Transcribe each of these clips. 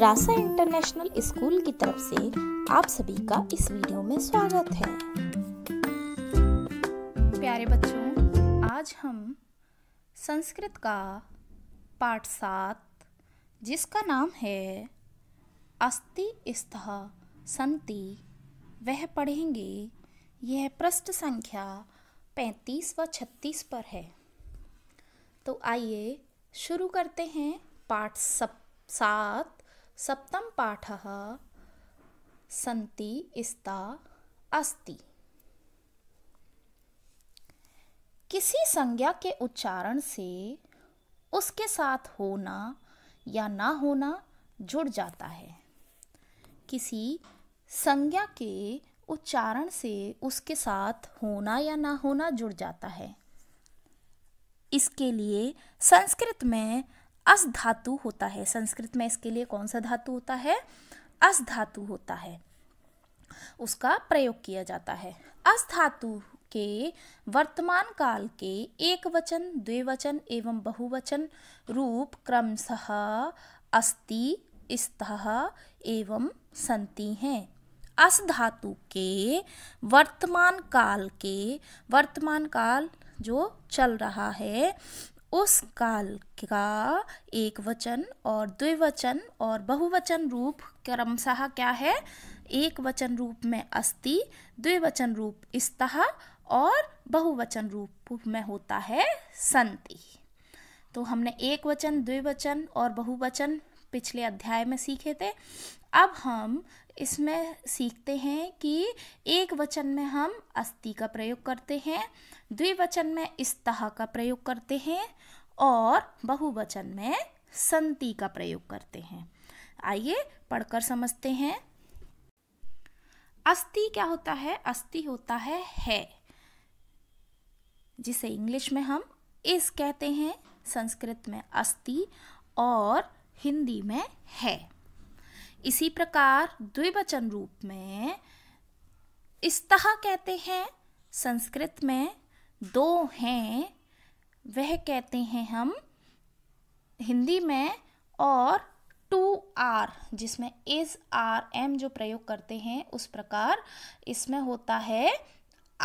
रासा international school की तरफ से आप सभी का इस वीडियो में स्वागत है प्यारे बच्चों आज हम संस्कृत का पाठ सात जिसका नाम है अस्ति स्थ संति वह पढ़ेंगे यह पृष्ठ संख्या पैंतीस व छत्तीस पर है तो आइए शुरू करते हैं पाठ सप सात सप्तम पाठ सन्ति इस्ता अस्ति किसी संज्ञा के उच्चारण से उसके साथ होना या ना होना जुड़ जाता है किसी संज्ञा के उच्चारण से उसके साथ होना या ना होना जुड़ जाता है इसके लिए संस्कृत में अस धातु होता है संस्कृत में इसके लिए कौन सा धातु होता है अस धातु होता है उसका प्रयोग किया जाता है अस धातु के वर्तमान काल के एक वचन द्विवचन एवं बहुवचन रूप क्रमशः अस्ति स्तः एवं संति हैं अस धातु के वर्तमान काल के वर्तमान काल जो चल रहा है उस काल का एक वचन और द्विवचन और बहुवचन रूप क्रमशः क्या है एक वचन रूप में अस्ति द्विवचन रूप स्तः और बहुवचन रूप में होता है संति तो हमने एक वचन द्विवचन और बहुवचन पिछले अध्याय में सीखे थे अब हम इसमें सीखते हैं कि एक वचन में हम अस्ति का प्रयोग करते हैं द्विवचन में इस्तः का प्रयोग करते हैं और बहुवचन में संति का प्रयोग करते हैं आइए पढ़कर समझते हैं अस्ति क्या होता है अस्ति होता है है जिसे इंग्लिश में हम इस कहते हैं संस्कृत में अस्ति और हिंदी में है इसी प्रकार द्विवचन रूप में इस्तः कहते हैं संस्कृत में दो हैं वह कहते हैं हम हिंदी में और टू आर जिसमें इज आर एम जो प्रयोग करते हैं उस प्रकार इसमें होता है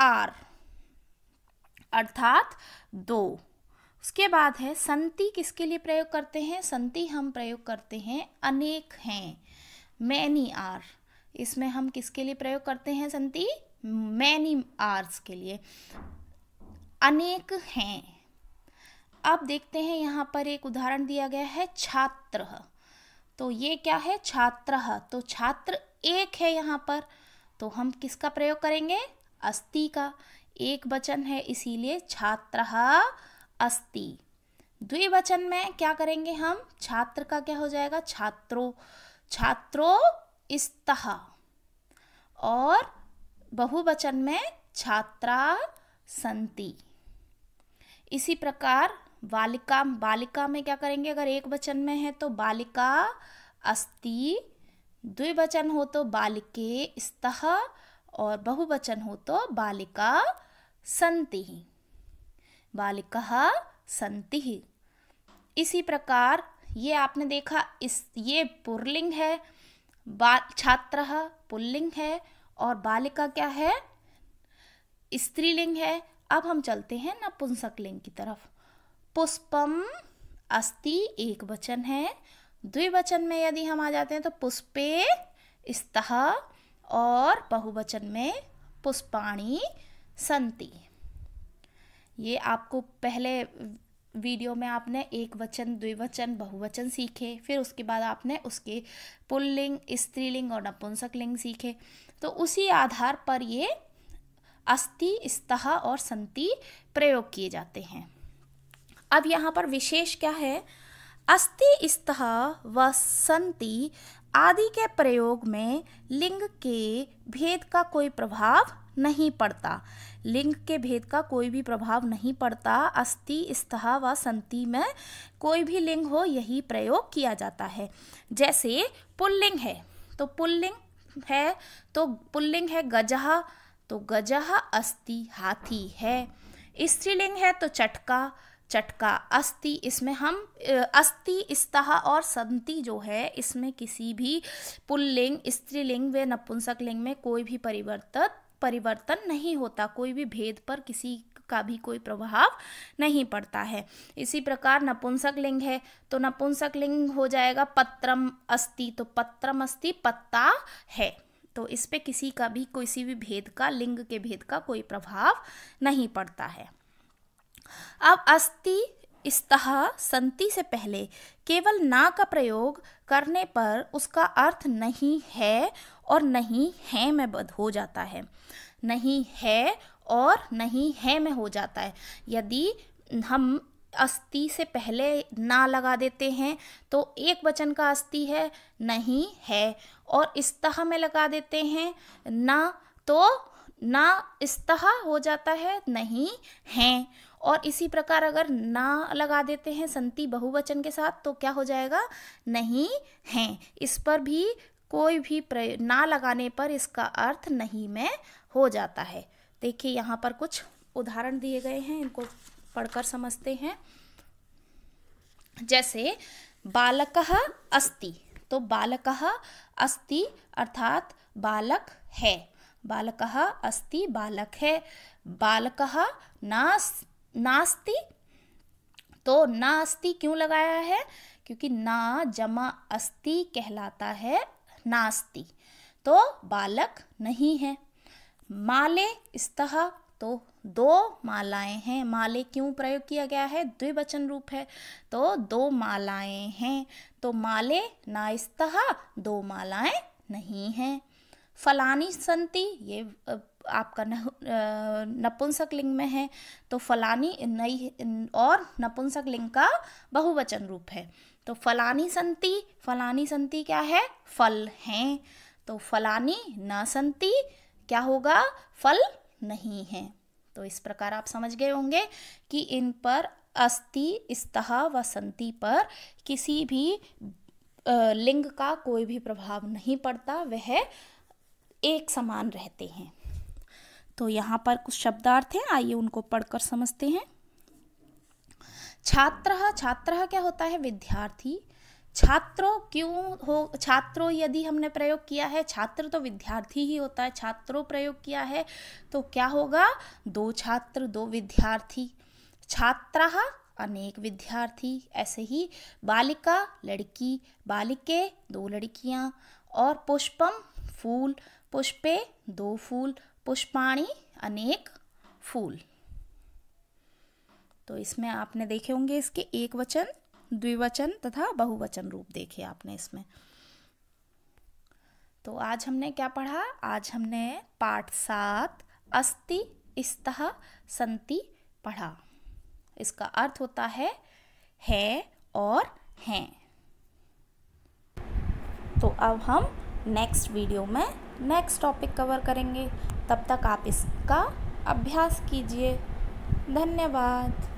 आर अर्थात दो उसके बाद है संति किसके लिए प्रयोग करते हैं संति हम प्रयोग करते हैं अनेक हैं मैनी आर इसमें हम किसके लिए प्रयोग करते हैं संति मैनी आर्स के लिए अनेक हैं अब देखते हैं यहाँ पर एक उदाहरण दिया गया है छात्र तो ये क्या है छात्र तो छात्र एक है यहाँ पर तो हम किसका प्रयोग करेंगे अस्ति का एक वचन है इसीलिए छात्र अस्ति द्विवचन में क्या करेंगे हम छात्र का क्या हो जाएगा छात्रों छात्रो इस्तः और बहुवचन में छात्रा संति इसी प्रकार बालिका बालिका में क्या करेंगे अगर एक वचन में है तो बालिका अस्ति द्विवचन हो तो बालिके स्तः और बहुवचन हो तो बालिका संति बालिका संति इसी प्रकार ये आपने देखा इस ये पुरलिंग है छात्र पुल्लिंग है और बालिका क्या है स्त्रीलिंग है अब हम चलते हैं लिंग की तरफ पुष्पम अस्ति एक वचन है द्विवचन में यदि हम आ जाते हैं तो पुष्पे स्तः और बहुवचन में पुष्पाणी संति ये आपको पहले वीडियो में आपने एक वचन द्विवचन बहुवचन सीखे फिर उसके बाद आपने उसके पुल्लिंग स्त्रीलिंग और नपुंसक लिंग सीखे तो उसी आधार पर ये अस्ति स्तः और संति प्रयोग किए जाते हैं अब यहाँ पर विशेष क्या है अस्ति स्तः व संति आदि के प्रयोग में लिंग के भेद का कोई प्रभाव नहीं पड़ता लिंग के भेद का कोई भी प्रभाव नहीं पड़ता अस्थि स्तः व संति में कोई भी लिंग हो यही प्रयोग किया जाता है जैसे पुल्लिंग है तो पुल्लिंग है तो पुल्लिंग है गजह तो गजह अस्थि हाथी है स्त्रीलिंग है तो चटका चटका अस्थि इसमें हम अस्थि स्तः और संति जो है इसमें किसी भी पुल्लिंग स्त्रीलिंग व नपुंसक लिंग में कोई भी परिवर्तित परिवर्तन नहीं होता कोई भी भेद पर किसी का भी कोई प्रभाव नहीं पड़ता है इसी प्रकार नपुंसक लिंग है तो नपुंसक लिंग हो जाएगा पत्रम अस्ति तो पत्रम अस्ति पत्ता है तो इस पे किसी का भी किसी भी भेद का लिंग के भेद का कोई प्रभाव नहीं पड़ता है अब अस्थि इस्तः संति से पहले केवल ना का प्रयोग करने पर उसका अर्थ नहीं है और नहीं है में हो जाता है नहीं है और नहीं है में हो जाता है यदि हम अस्ति से पहले ना लगा देते हैं तो एक वचन का अस्ति है नहीं है और इस्तः में लगा देते हैं ना तो ना इस्तः हो जाता है नहीं है और इसी प्रकार अगर ना लगा देते हैं संति बहुवचन के साथ तो क्या हो जाएगा नहीं है इस पर भी कोई भी ना लगाने पर इसका अर्थ नहीं में हो जाता है देखिए यहाँ पर कुछ उदाहरण दिए गए हैं इनको पढ़कर समझते हैं जैसे बालक अस्ति तो बालक अस्ति अर्थात बालक है बालक अस्ति बालक है बालक नास्ति नास्ति तो ना अस्ति क्यों लगाया है क्योंकि ना जमा अस्ति कहलाता है नास्ति तो बालक नहीं है माले स्तः तो दो मालाएं हैं माले क्यों प्रयोग किया गया है द्विवचन रूप है तो दो मालाएं हैं तो माले ना स्तः दो मालाएं नहीं हैं फलानी संति ये आपका नपुंसक लिंग में है तो फलानी नई और नपुंसक लिंग का बहुवचन रूप है तो फलानी संति फलानी संति क्या है फल हैं तो फलानी न संति क्या होगा फल नहीं है तो इस प्रकार आप समझ गए होंगे कि इन पर अस्थि स्तः व संति पर किसी भी लिंग का कोई भी प्रभाव नहीं पड़ता वह एक समान रहते हैं तो यहाँ पर कुछ शब्दार्थ हैं आइए उनको पढ़कर समझते हैं छात्र छात्र क्या होता है विद्यार्थी छात्रों क्यों हो छात्रों यदि हमने प्रयोग किया है छात्र तो विद्यार्थी ही होता है छात्रों प्रयोग किया है तो क्या होगा दो छात्र दो विद्यार्थी छात्रा अनेक विद्यार्थी ऐसे ही बालिका लड़की बालिके दो लड़कियां और पुष्पम फूल पुष्पे दो फूल पुष्पाणी अनेक फूल तो इसमें आपने देखे होंगे इसके एक वचन द्विवचन तथा बहुवचन रूप देखे आपने इसमें तो आज हमने क्या पढ़ा आज हमने पाठ सात अस्ति स्तः संति पढ़ा इसका अर्थ होता है है और हैं तो अब हम नेक्स्ट वीडियो में नेक्स्ट टॉपिक कवर करेंगे तब तक आप इसका अभ्यास कीजिए धन्यवाद